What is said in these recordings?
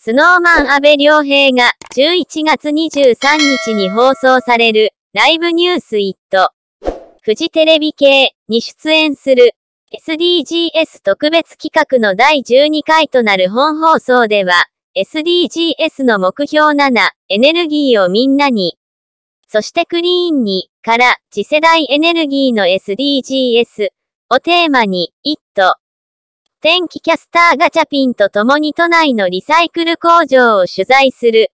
スノーマン安倍良平が11月23日に放送されるライブニュースイットフジテレビ系に出演する SDGs 特別企画の第12回となる本放送では SDGs の目標7エネルギーをみんなにそしてクリーンにから次世代エネルギーの SDGs をテーマに、イット天気キャスターガチャピンと共に都内のリサイクル工場を取材する。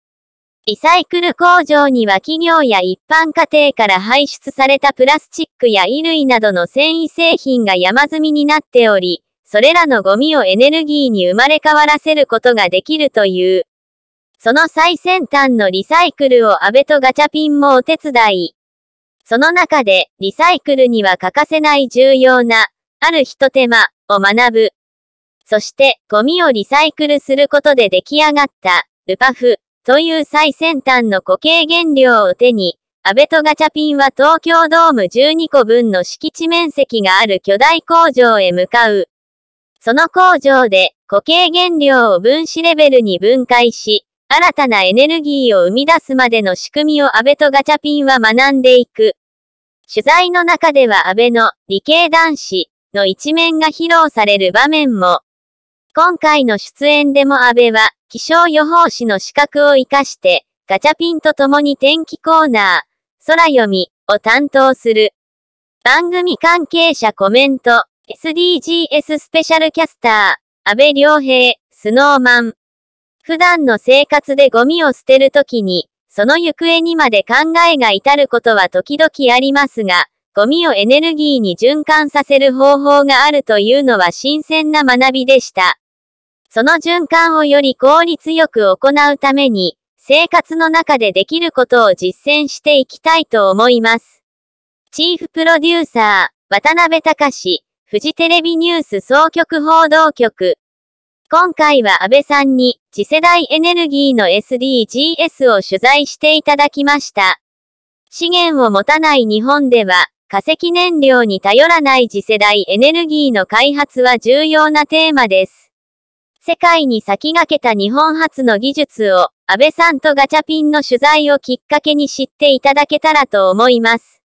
リサイクル工場には企業や一般家庭から排出されたプラスチックや衣類などの繊維製品が山積みになっており、それらのゴミをエネルギーに生まれ変わらせることができるという。その最先端のリサイクルを安倍とガチャピンもお手伝い。その中で、リサイクルには欠かせない重要な、ある一手間を学ぶ。そして、ゴミをリサイクルすることで出来上がった、ルパフ、という最先端の固形原料を手に、アベトガチャピンは東京ドーム12個分の敷地面積がある巨大工場へ向かう。その工場で固形原料を分子レベルに分解し、新たなエネルギーを生み出すまでの仕組みをアベとガチャピンは学んでいく。取材の中では安倍の理系男子の一面が披露される場面も今回の出演でも安倍は、気象予報士の資格を活かして、ガチャピンと共に天気コーナー、空読みを担当する。番組関係者コメント、SDGs スペシャルキャスター、安倍良平、スノーマン。普段の生活でゴミを捨てるときに、その行方にまで考えが至ることは時々ありますが、ゴミをエネルギーに循環させる方法があるというのは新鮮な学びでした。その循環をより効率よく行うために、生活の中でできることを実践していきたいと思います。チーフプロデューサー、渡辺隆、フジテレビニュース総局報道局。今回は安倍さんに次世代エネルギーの SDGs を取材していただきました。資源を持たない日本では、化石燃料に頼らない次世代エネルギーの開発は重要なテーマです。世界に先駆けた日本初の技術を、安倍さんとガチャピンの取材をきっかけに知っていただけたらと思います。